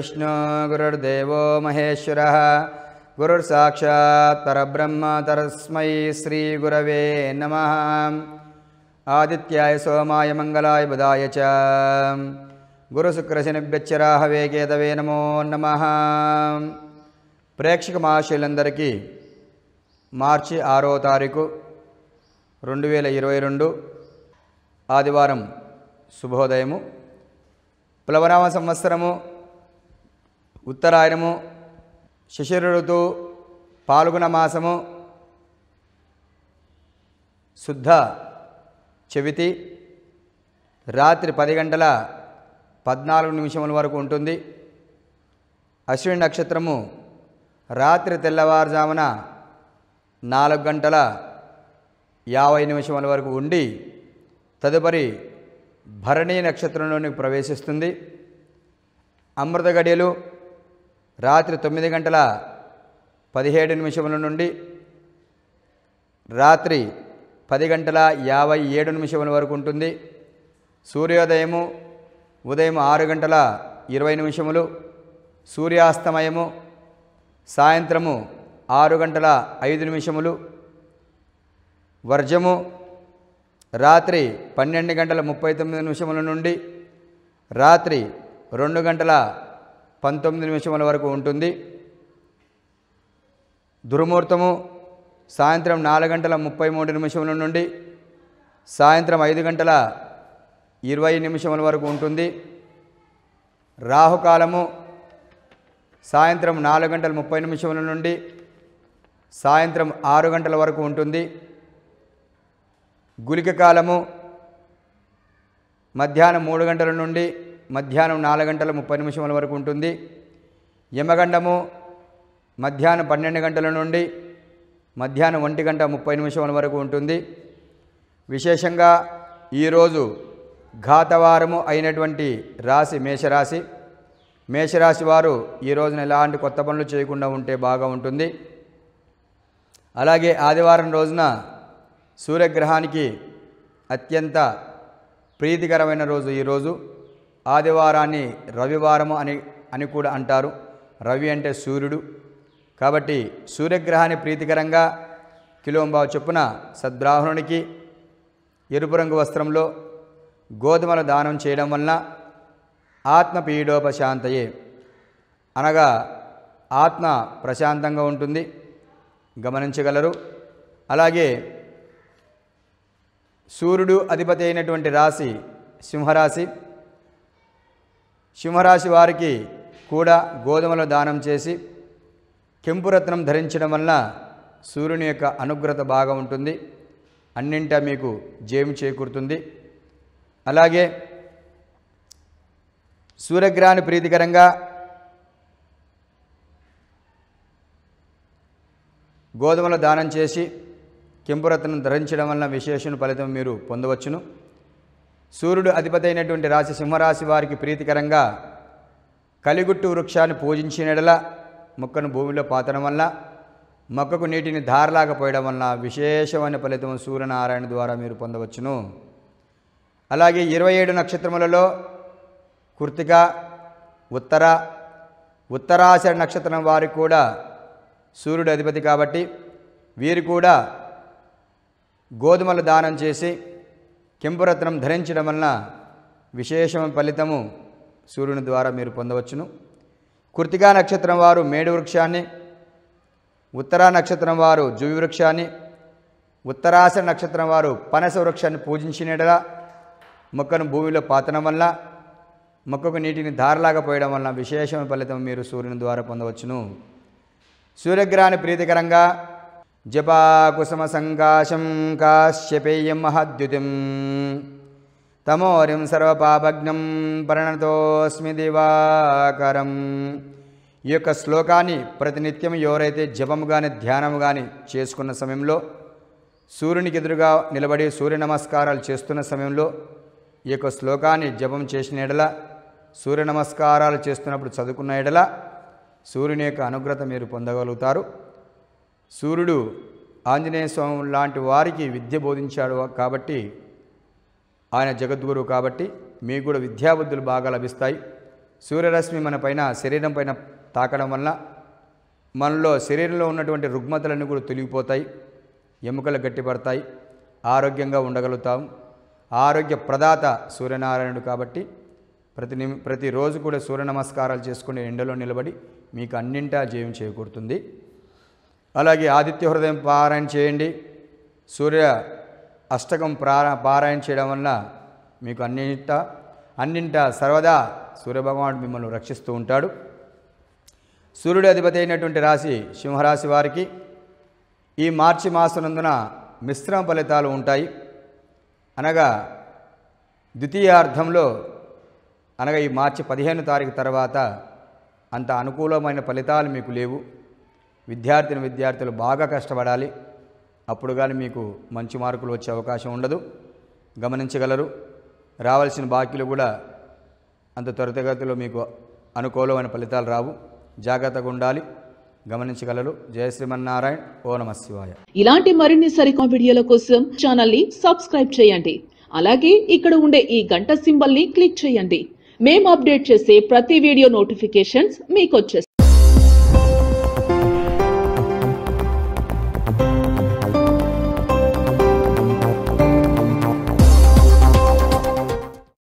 विष्णु गुरुर्देवो महेश्वरः गुरुर्साक्षात् परब्रह्म तरस्मै श्रीगुरवे नमः आदित्याय सोमाय मङ्गलाय बुधाय च గురుశుక్రశనిభ్యచ్చరాహవే కేతవే నమో నమ ప్రేక్షక మహాశయులందరికీ మార్చి ఆరో తారీఖు రెండు వేల ఇరవై రెండు ఆదివారం శుభోదయము ప్లవనామ సంవత్సరము ఉత్తరాయణము శిశిర ఋతు పాల్గొన మాసము శుద్ధ చెవితి రాత్రి పది గంటల పద్నాలుగు నిమిషముల వరకు ఉంటుంది అశ్విని నక్షత్రము రాత్రి తెల్లవారుజామున నాలుగు గంటల యాభై నిమిషముల వరకు ఉండి తదుపరి భరణీ నక్షత్రంలోనికి ప్రవేశిస్తుంది అమృత గడియలు రాత్రి తొమ్మిది గంటల పదిహేడు నిమిషముల నుండి రాత్రి పది గంటల యాభై ఏడు నిమిషముల వరకు ఉంటుంది సూర్యోదయము ఉదయం ఆరు గంటల ఇరవై నిమిషములు సూర్యాస్తమయము సాయంత్రము ఆరు గంటల ఐదు నిమిషములు వర్జము రాత్రి పన్నెండు గంటల ముప్పై తొమ్మిది నిమిషముల నుండి రాత్రి రెండు గంటల పంతొమ్మిది నిమిషముల వరకు ఉంటుంది దుర్ముహూర్తము సాయంత్రం నాలుగు గంటల ముప్పై మూడు నిమిషముల నుండి సాయంత్రం ఐదు గంటల ఇరవై నిమిషముల వరకు ఉంటుంది రాహుకాలము సాయంత్రం నాలుగు గంటల ముప్పై నిమిషముల నుండి సాయంత్రం ఆరు గంటల వరకు ఉంటుంది గులిక కాలము మధ్యాహ్నం మూడు గంటల నుండి మధ్యాహ్నం నాలుగు గంటల ముప్పై నిమిషముల వరకు ఉంటుంది యమగండము మధ్యాహ్నం పన్నెండు గంటల నుండి మధ్యాహ్నం ఒంటి గంట ముప్పై నిమిషముల వరకు ఉంటుంది విశేషంగా ఈరోజు ఘాతవారము అయినటువంటి రాశి మేషరాశి మేషరాశి వారు ఈ రోజున ఎలాంటి కొత్త పనులు చేయకుండా ఉంటే బాగా ఉంటుంది అలాగే ఆదివారం రోజున సూర్యగ్రహానికి అత్యంత ప్రీతికరమైన రోజు ఈరోజు ఆదివారాన్ని రవివారము అని అని కూడా అంటారు రవి అంటే సూర్యుడు కాబట్టి సూర్యగ్రహాన్ని ప్రీతికరంగా కిలోంబావు చొప్పున సద్బ్రాహ్మణునికి ఎరుపు రంగు వస్త్రంలో గోధుమల దానం చేయడం వలన ఆత్మపీడోపశాంతయే అనగా ఆత్మ ప్రశాంతంగా ఉంటుంది గమనించగలరు అలాగే సూర్యుడు అధిపతి అయినటువంటి రాశి సింహరాశి సింహరాశి వారికి కూడా గోధుమలు దానం చేసి కెంపురత్నం ధరించడం వల్ల సూర్యుని యొక్క అనుగ్రత బాగా ఉంటుంది అన్నింట మీకు జేమి చేకూరుతుంది అలాగే సూర్యగ్రహాన్ని ప్రీతికరంగా గోధుమల దానం చేసి కెంపురత్నం ధరించడం వలన విశేషణ ఫలితం మీరు పొందవచ్చును సూర్యుడు అధిపతైనటువంటి రాశి సింహరాశి వారికి ప్రీతికరంగా కలిగుట్టు వృక్షాన్ని పూజించినడల మొక్కను భూమిలో పాతడం వల్ల మొక్కకు నీటిని ధారలాగా పోయడం వల్ల విశేషమైన ఫలితం సూర్యనారాయణ ద్వారా మీరు పొందవచ్చును అలాగే ఇరవై ఏడు నక్షత్రములలో కృతిక ఉత్తర ఉత్తరాశ నక్షత్రం వారికి కూడా సూర్యుడు అధిపతి కాబట్టి వీరు కూడా గోధుమలు దానం చేసి కెంపురత్నం ధరించడం వలన విశేషమైన ఫలితము సూర్యుని ద్వారా మీరు పొందవచ్చును కృతికా నక్షత్రం వారు మేడు వృక్షాన్ని ఉత్తరా నక్షత్రం వారు జువి వృక్షాన్ని ఉత్తరాశ నక్షత్రం వారు పనస వృక్షాన్ని పూజించినడలా మొక్కను భూమిలో పాతడం వల్ల మొక్కకు నీటిని ధారలాగా పోయడం విశేషమైన ఫలితం మీరు సూర్యుని ద్వారా పొందవచ్చును సూర్యగ్రహాన్ని ప్రీతికరంగా जपाकुसुमसङ्काशं काश्यपेयं మహద్యుతి తమోరిం సర్వపాపజ్ఞం ప్రణతోస్మి దివాకరం ఈ యొక్క శ్లోకాన్ని ప్రతినిత్యం ఎవరైతే జపము కానీ ధ్యానము కానీ చేసుకున్న సమయంలో సూర్యునికి ఎదురుగా నిలబడి సూర్య నమస్కారాలు చేస్తున్న సమయంలో ఈ యొక్క శ్లోకాన్ని జపం చేసిన ఎడల సూర్య నమస్కారాలు చేస్తున్నప్పుడు చదువుకున్న ఎడల సూర్యుని యొక్క అనుగ్రత మీరు పొందగలుగుతారు సూర్యుడు ఆంజనేయ స్వామి లాంటి వారికి విద్య బోధించాడు కాబట్టి ఆయన జగద్గురువు కాబట్టి మీకు కూడా విద్యాబుద్ధులు బాగా లభిస్తాయి సూర్యరశ్మి మన పైన శరీరం పైన తాకడం వల్ల మనలో శరీరంలో ఉన్నటువంటి రుగ్మతలన్నీ కూడా తొలగిపోతాయి ఎముకలు గట్టిపడతాయి ఆరోగ్యంగా ఉండగలుగుతాం ఆరోగ్య ప్రదాత సూర్యనారాయణుడు కాబట్టి ప్రతి నిమి ప్రతిరోజు కూడా సూర్య నమస్కారాలు చేసుకునే ఎండలో నిలబడి మీకు అన్నింటా జయం చేకూరుతుంది అలాగే ఆదిత్య హృదయం పారాయణ చేయండి సూర్య అష్టకం ప్రారా పారాయణ చేయడం వల్ల మీకు అన్నింట అన్నింట సర్వదా సూర్యభగవానుడు మిమ్మల్ని రక్షిస్తూ ఉంటాడు సూర్యుడి అధిపతి అయినటువంటి రాశి సింహరాశి వారికి ఈ మార్చి నందున మిశ్రమ ఫలితాలు ఉంటాయి అనగా ద్వితీయార్థంలో అనగా ఈ మార్చి పదిహేను తారీఖు తర్వాత అంత అనుకూలమైన ఫలితాలు మీకు లేవు విద్యార్థిని విద్యార్థులు బాగా కష్టపడాలి అప్పుడు కానీ మీకు మంచి మార్కులు వచ్చే అవకాశం ఉండదు గమనించగలరు రావాల్సిన బాకీలు కూడా అంత త్వరితగతిలో మీకు అనుకూలమైన ఫలితాలు రావు జాగ్రత్తగా ఉండాలి గమనించగలరు జయ శ్రీమన్నారాయణ ఓ నమ శివాయ ఇలాంటి మరిన్ని సరికొ వీడియోల కోసం ఛానల్ ని సబ్స్క్రైబ్ చేయండి అలాగే ఇక్కడ ఉండే ఈ గంట సింబల్ ని క్లిక్ చేయండి మేము అప్డేట్ చేసే ప్రతి వీడియో నోటిఫికేషన్స్ మీకు